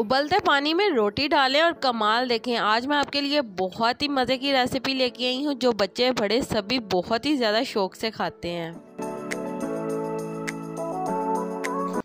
उबलते पानी में रोटी डालें और कमाल देखें आज मैं आपके लिए बहुत ही मज़े की रेसिपी लेके आई हूँ जो बच्चे बड़े सभी बहुत ही ज़्यादा शौक से खाते हैं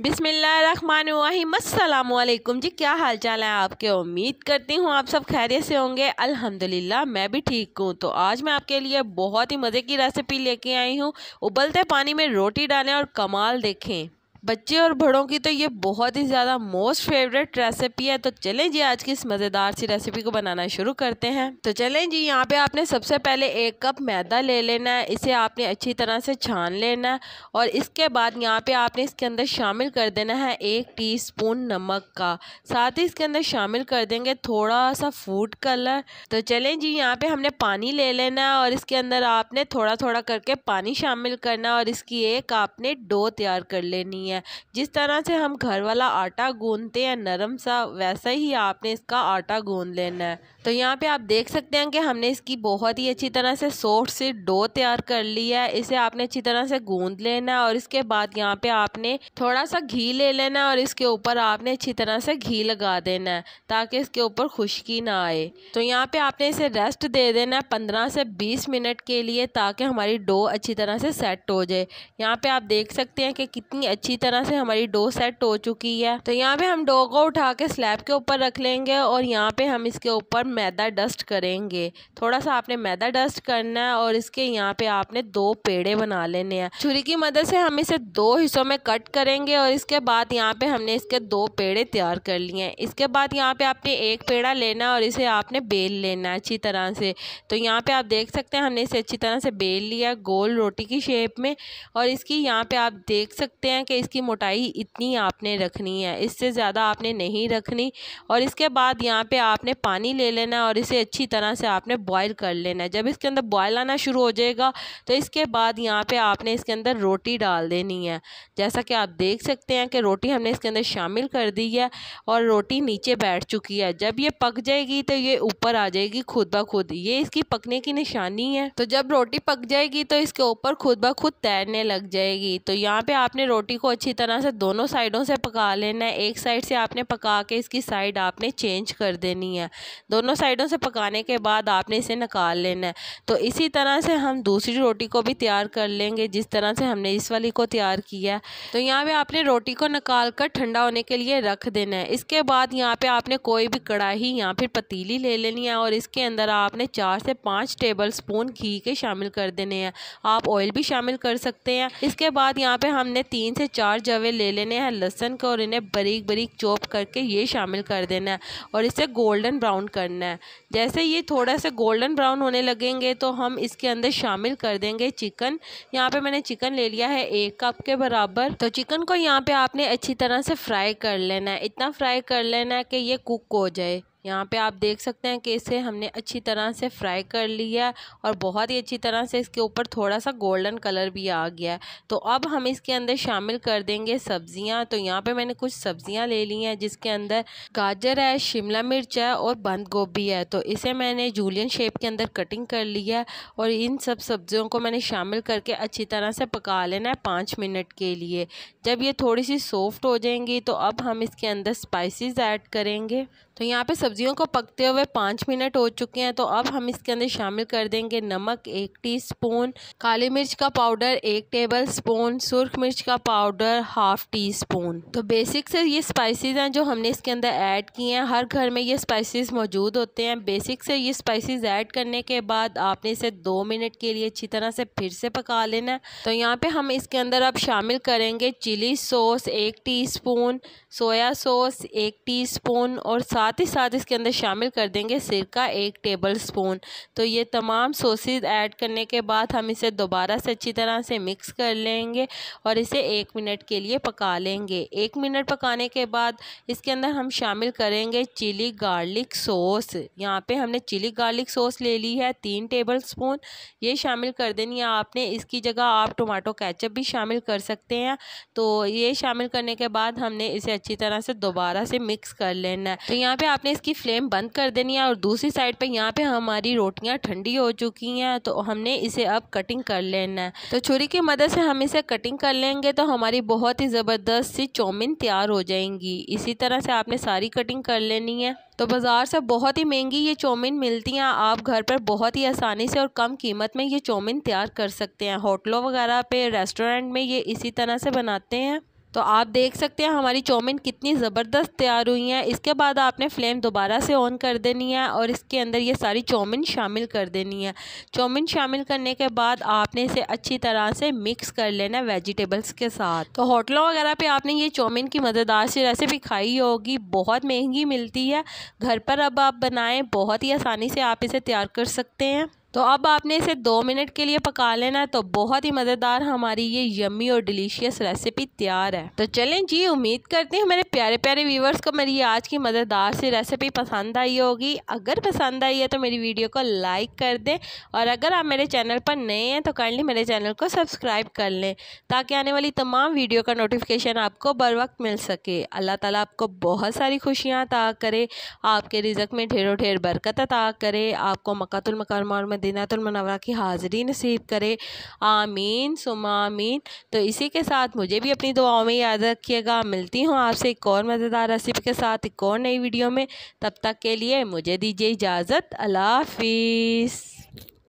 बिसमीम जी क्या हाल चाल है आपके उम्मीद करती हूँ आप सब खैरियत से होंगे अल्हम्दुलिल्लाह मैं भी ठीक हूँ तो आज मैं आपके लिए बहुत ही मज़े की रेसिपी लेके आई हूँ उबलते पानी में रोटी डालें और कमाल देखें बच्चे और बड़ों की तो ये बहुत ही ज़्यादा मोस्ट फेवरेट रेसिपी है तो चलें जी आज की इस मज़ेदार सी रेसिपी को बनाना शुरू करते हैं तो चलें जी यहाँ पे आपने सबसे पहले एक कप मैदा ले लेना है इसे आपने अच्छी तरह से छान लेना है और इसके बाद यहाँ पे आपने इसके अंदर शामिल कर देना है एक टी नमक का साथ ही इसके अंदर शामिल कर देंगे थोड़ा सा फूड कलर तो चलें जी यहाँ पर हमने पानी ले लेना है और इसके अंदर आपने थोड़ा थोड़ा करके पानी शामिल करना है और इसकी एक आपने डो तैयार कर लेनी है है जिस तरह से हम घर वाला आटा गूंदते हैं नरम सा वैसा ही आपने इसका आटा गूंद लेना है तो यहाँ पे आप देख सकते हैं कि हमने इसकी बहुत ही अच्छी तरह से सॉफ्ट से डो तैयार कर ली है इसे आपने अच्छी तरह से गूंद लेना है और इसके बाद यहाँ पे आपने थोड़ा सा घी ले लेना है और इसके ऊपर आपने अच्छी तरह से घी लगा देना है ताकि इसके ऊपर खुश्की ना आए तो यहाँ पे आपने इसे रेस्ट दे देना है पंद्रह से बीस मिनट के लिए ताकि हमारी डो अच्छी तरह से सेट हो जाए यहाँ पे आप देख सकते हैं कि कितनी अच्छी तरह से हमारी डो सेट हो चुकी है तो यहाँ पे हम डो को उठा के स्लैब के ऊपर रख लेंगे और यहाँ पे हम इसके ऊपर मैदा डस्ट करेंगे थोड़ा सा आपने मैदा डस्ट करना है और इसके यहाँ पे आपने दो पेड़े बना लेने हैं छुरी की मदद से हम इसे दो हिस्सों में कट करेंगे और इसके बाद यहाँ पे हमने इसके दो पेड़े तैयार कर लिए हैं इसके बाद यहाँ पे आपने एक पेड़ा लेना और इसे आपने बेल लेना है अच्छी तरह से तो यहाँ पे आप देख सकते हैं हमने इसे अच्छी तरह से बेल लिया गोल रोटी की शेप में और इसकी यहाँ पे आप देख सकते हैं कि इसकी मोटाई इतनी आपने रखनी है इससे ज़्यादा आपने नहीं रखनी और इसके बाद यहाँ पे आपने पानी ले लेना और इसे अच्छी तरह से आपने बॉयल कर लेना है जब इसके अंदर बॉयल आना शुरू हो जाएगा तो इसके बाद यहाँ पे आपने इसके अंदर रोटी डाल देनी है जैसा कि आप देख सकते हैं कि रोटी हमने इसके अंदर शामिल कर दी है और रोटी नीचे बैठ चुकी है जब ये पक जाएगी तो ये ऊपर आ जाएगी खुद ब खुद ये इसकी पकने की निशानी है तो जब रोटी पक जाएगी तो इसके ऊपर खुद ब खुद तैरने लग जाएगी तो यहाँ पे आपने रोटी को अच्छी तरह से दोनों साइडों से पका लेना है एक साइड से आपने पका के इसकी साइड आपने चेंज कर देनी है दोनों साइडों से पकाने के बाद आपने इसे निकाल लेना है तो इसी तरह से हम दूसरी रोटी को भी तैयार कर लेंगे जिस तरह से हमने इस वाली को तैयार किया तो यहाँ पर आपने रोटी को निकाल कर ठंडा होने के लिए रख देना है इसके बाद यहाँ पे आपने कोई भी कढ़ाई या फिर पतीली ले लेनी है और इसके अंदर आपने चार से पाँच टेबल स्पून घी के शामिल कर देने हैं आप ऑयल भी शामिल कर सकते हैं इसके बाद यहाँ पे हमने तीन से चार चार जवे ले लेने हैं लहसन के और इन्हें बरीक बरीक चॉप करके ये शामिल कर देना है और इसे गोल्डन ब्राउन करना है जैसे ये थोड़ा सा गोल्डन ब्राउन होने लगेंगे तो हम इसके अंदर शामिल कर देंगे चिकन यहाँ पे मैंने चिकन ले लिया है एक कप के बराबर तो चिकन को यहाँ पे आपने अच्छी तरह से फ्राई कर लेना है इतना फ्राई कर लेना है कि ये कुक हो जाए यहाँ पे आप देख सकते हैं कि इसे हमने अच्छी तरह से फ्राई कर लिया है और बहुत ही अच्छी तरह से इसके ऊपर थोड़ा सा गोल्डन कलर भी आ गया है तो अब हम इसके अंदर शामिल कर देंगे सब्ज़ियाँ तो यहाँ पर मैंने कुछ सब्ज़ियाँ ले ली हैं जिसके अंदर गाजर है शिमला मिर्च है और बंद गोभी है तो इसे मैंने जूलियन शेप के अंदर कटिंग कर लिया है और इन सब सब्ज़ियों को मैंने शामिल करके अच्छी तरह से पका लेना है पाँच मिनट के लिए जब ये थोड़ी सी सॉफ्ट हो जाएंगी तो अब हम इसके अंदर स्पाइसिस ऐड करेंगे तो यहाँ पे सब्जी सब्जियों को पकते हुए पाँच मिनट हो चुके हैं तो अब हम इसके अंदर शामिल कर देंगे नमक एक टीस्पून काली मिर्च का पाउडर एक टेबल स्पून सुरख मिर्च का पाउडर हाफ टी स्पून तो बेसिक से ये स्पाइसेस हैं जो हमने इसके अंदर ऐड किए हैं हर घर में ये स्पाइसेस मौजूद होते हैं बेसिक से ये स्पाइसेस ऐड करने के बाद आपने इसे दो मिनट के लिए अच्छी तरह से फिर से पका लेना है तो यहाँ पे हम इसके अंदर अब शामिल करेंगे चिली सॉस एक स्पून सोया सॉस एक स्पून और साथ ही साथ इसके अंदर शामिल कर देंगे सिरका एक टेबल स्पून तो ये तमाम सोसेज ऐड करने के बाद हम इसे दोबारा से अच्छी तरह से मिक्स कर लेंगे और इसे एक मिनट के लिए पका लेंगे एक मिनट पकाने के बाद इसके अंदर हम शामिल करेंगे चिली गार्लिक सॉस यहाँ पे हमने चिली गार्लिक सॉस ले ली है तीन टेबल स्पून ये शामिल कर देनी है आपने इसकी जगह आप टमाटो कैचअप भी शामिल कर सकते हैं तो ये शामिल करने के बाद हमने इसे अच्छी तरह से दोबारा से मिक्स कर लेना है तो यहाँ पे आपने इसकी फ्लेम बंद कर देनी है और दूसरी साइड पे यहाँ पे हमारी रोटियाँ ठंडी हो चुकी हैं तो हमने इसे अब कटिंग कर लेना है तो छुरी की मदद से हम इसे कटिंग कर लेंगे तो हमारी बहुत ही ज़बरदस्त सी चौमिन तैयार हो जाएंगी इसी तरह से आपने सारी कटिंग कर लेनी है तो बाज़ार से बहुत ही महंगी ये चौमिन मिलती हैं आप घर पर बहुत ही आसानी से और कम कीमत में ये चौमिन तैयार कर सकते हैं होटलों वगैरह पे रेस्टोरेंट में ये इसी तरह से बनाते हैं तो आप देख सकते हैं हमारी चौमिन कितनी ज़बरदस्त तैयार हुई हैं इसके बाद आपने फ्लेम दोबारा से ऑन कर देनी है और इसके अंदर ये सारी चौमिन शामिल कर देनी है चौमिन शामिल करने के बाद आपने इसे अच्छी तरह से मिक्स कर लेना है वेजिटेबल्स के साथ तो होटलों वगैरह पे आपने ये चौमिन की मज़ेदार सी रेसिपी खाई होगी बहुत महंगी मिलती है घर पर अब आप बनाएँ बहुत ही आसानी से आप इसे तैयार कर सकते हैं तो अब आपने इसे दो मिनट के लिए पका लेना है तो बहुत ही मज़ेदार हमारी ये यम्मी और डिलीशियस रेसिपी तैयार है तो चलें जी उम्मीद करती हूँ मेरे प्यारे प्यारे व्यूवर्स को मेरी आज की मज़ेदार सी रेसिपी पसंद आई होगी अगर पसंद आई है तो मेरी वीडियो को लाइक कर दें और अगर आप मेरे चैनल पर नए हैं तो काइंडली मेरे चैनल को सब्सक्राइब कर लें ताकि आने वाली तमाम वीडियो का नोटिफिकेशन आपको बर वक्त मिल सके अल्लाह ताला आपको बहुत सारी खुशियाँ अता करे आपके रिजक में ढेरों ढेर बरकत अता करे आपको मकातुल मकरमा में मनवरा तो की हाज़िरी नसीब करे आमीन सुमामीन तो इसी के साथ मुझे भी अपनी दुआओं में याद रखिएगा मिलती हूँ आपसे एक और मज़ेदार रेसिपी के साथ एक और नई वीडियो में तब तक के लिए मुझे दीजिए इजाज़त अल्लाह हाफिज़